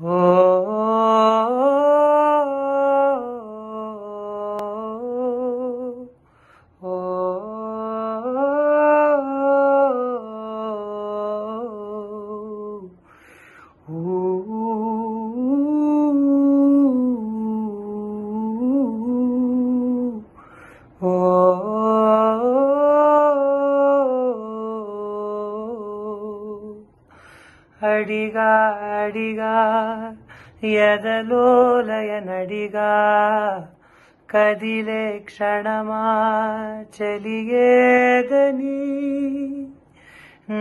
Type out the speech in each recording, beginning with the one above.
啊。ಅಡಿಗ ಅಡಿಗ ಯದ ಲೋಲಯ ನಡಿಗ ಕದಿಲೆ ಕ್ಷಣಮ ಚಲಿಗೇದನಿ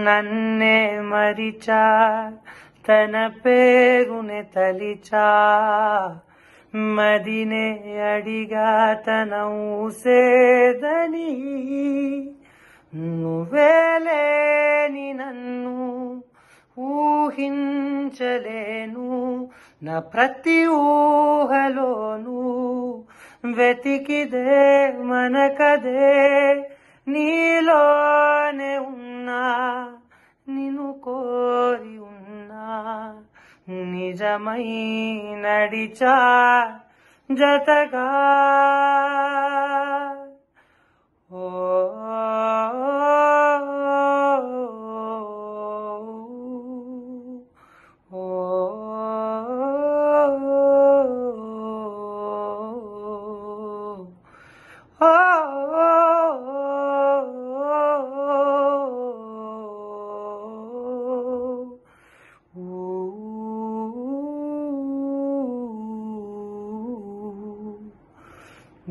ನನ್ನೆ ಮರಿಚಾ ತನ ಪೇರುನೆ ತಲಿಚ ಮದಿನೆ ಅಡಿಗ ತನ ಊಸೇದಿ ನು ವೆಲೆ ನಿ ఊహించలేను నా ప్రతి ఊహలోను వెతికిదే మనకదే నీలోనే ఉన్నా నిను కోరి ఉన్నా నిజమై నడిచా జతగా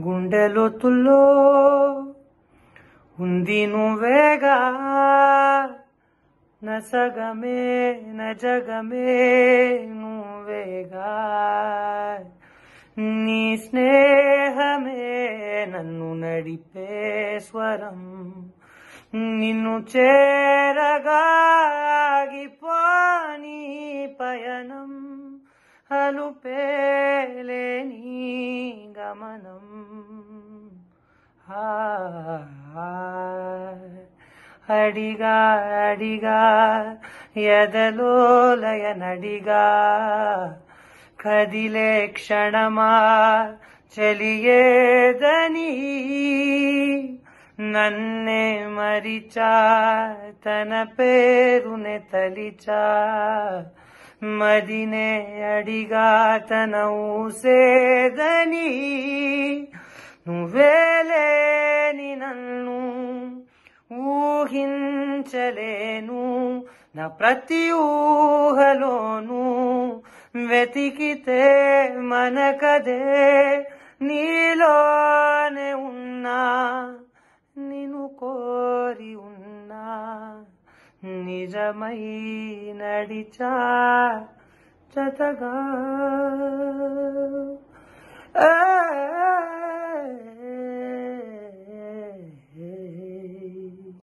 గుండెలోతుల్లో ఉంది నువ్వేగా నసగమే నజగమే నువ్వేగా నీ స్నేహమే నన్ను నడిపే స్వరం నిన్ను చేరగాగిపోని పయనం అలుపేలేని గమనం అడిగా అడిగా ఎదలోలయ నడిగా కదిలే క్షణమా ಚಲಿಯೇದನಿ నన్నే మరిచా తన పేరునే తలిచా ಮದಿನೆ ಅಡಿಗಾತನವು ಸೇದನಿ నువ్వేలేని నన్ను ఊహించలేను నా ప్రతి ఊహలోను వెతికితే మనకదే నీలో స్థిరమై నడిచా చతగా